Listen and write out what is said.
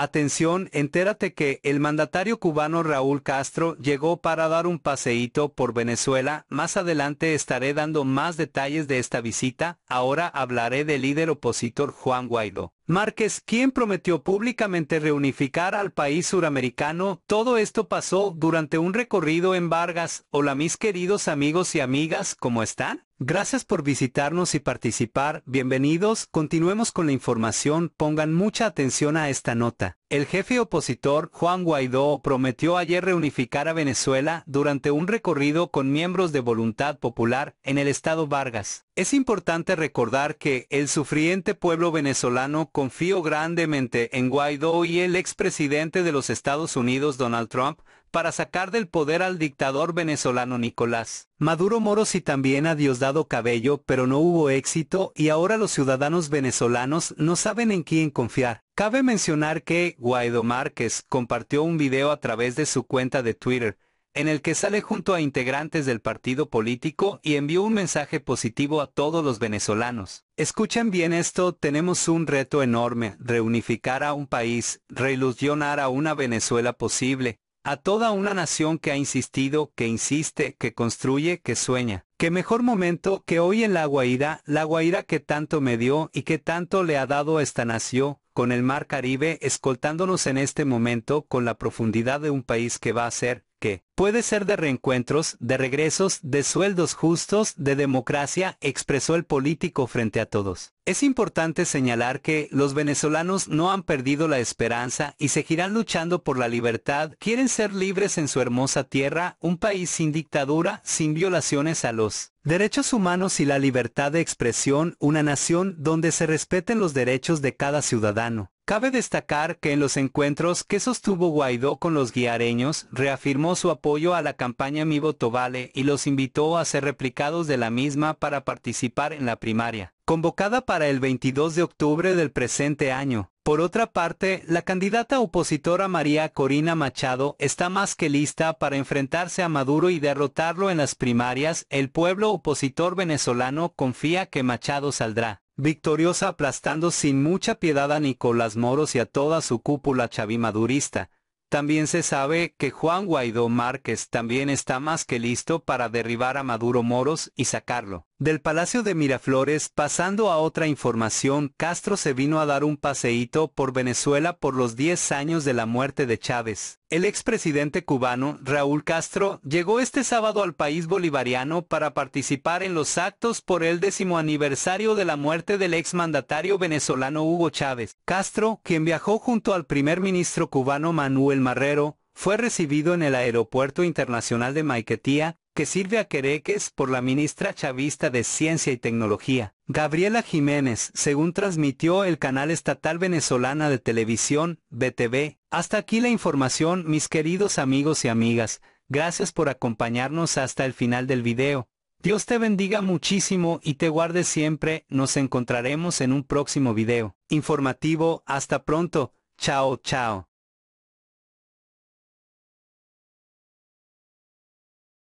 Atención, entérate que el mandatario cubano Raúl Castro llegó para dar un paseíto por Venezuela. Más adelante estaré dando más detalles de esta visita. Ahora hablaré del líder opositor Juan Guaidó. Márquez, quien prometió públicamente reunificar al país suramericano, todo esto pasó durante un recorrido en Vargas. Hola mis queridos amigos y amigas, ¿cómo están? Gracias por visitarnos y participar, bienvenidos, continuemos con la información, pongan mucha atención a esta nota. El jefe opositor, Juan Guaidó, prometió ayer reunificar a Venezuela durante un recorrido con miembros de Voluntad Popular en el estado Vargas. Es importante recordar que el sufriente pueblo venezolano confió grandemente en Guaidó y el expresidente de los Estados Unidos Donald Trump para sacar del poder al dictador venezolano Nicolás Maduro Moros y también a Diosdado Cabello, pero no hubo éxito y ahora los ciudadanos venezolanos no saben en quién confiar. Cabe mencionar que Guaidó Márquez compartió un video a través de su cuenta de Twitter, en el que sale junto a integrantes del partido político y envió un mensaje positivo a todos los venezolanos. Escuchen bien esto, tenemos un reto enorme, reunificar a un país, reilusionar a una Venezuela posible, a toda una nación que ha insistido, que insiste, que construye, que sueña. Qué mejor momento que hoy en La Guaira, La Guaira que tanto me dio y que tanto le ha dado a esta nación, con el mar Caribe escoltándonos en este momento con la profundidad de un país que va a ser, que puede ser de reencuentros, de regresos, de sueldos justos, de democracia, expresó el político frente a todos. Es importante señalar que los venezolanos no han perdido la esperanza y seguirán luchando por la libertad, quieren ser libres en su hermosa tierra, un país sin dictadura, sin violaciones a los derechos humanos y la libertad de expresión, una nación donde se respeten los derechos de cada ciudadano. Cabe destacar que en los encuentros que sostuvo Guaidó con los guiareños, reafirmó su apoyo a la campaña Mi Voto y los invitó a ser replicados de la misma para participar en la primaria, convocada para el 22 de octubre del presente año. Por otra parte, la candidata opositora María Corina Machado está más que lista para enfrentarse a Maduro y derrotarlo en las primarias. El pueblo opositor venezolano confía que Machado saldrá victoriosa aplastando sin mucha piedad a Nicolás Moros y a toda su cúpula chavimadurista. También se sabe que Juan Guaidó Márquez también está más que listo para derribar a Maduro Moros y sacarlo. Del Palacio de Miraflores, pasando a otra información, Castro se vino a dar un paseíto por Venezuela por los 10 años de la muerte de Chávez. El expresidente cubano, Raúl Castro, llegó este sábado al país bolivariano para participar en los actos por el décimo aniversario de la muerte del exmandatario venezolano Hugo Chávez. Castro, quien viajó junto al primer ministro cubano Manuel Marrero, fue recibido en el Aeropuerto Internacional de Maiquetía, que sirve a Quereques por la ministra chavista de Ciencia y Tecnología, Gabriela Jiménez, según transmitió el canal estatal venezolana de televisión, BTV. Hasta aquí la información, mis queridos amigos y amigas, gracias por acompañarnos hasta el final del video. Dios te bendiga muchísimo y te guarde siempre, nos encontraremos en un próximo video. Informativo, hasta pronto, chao chao.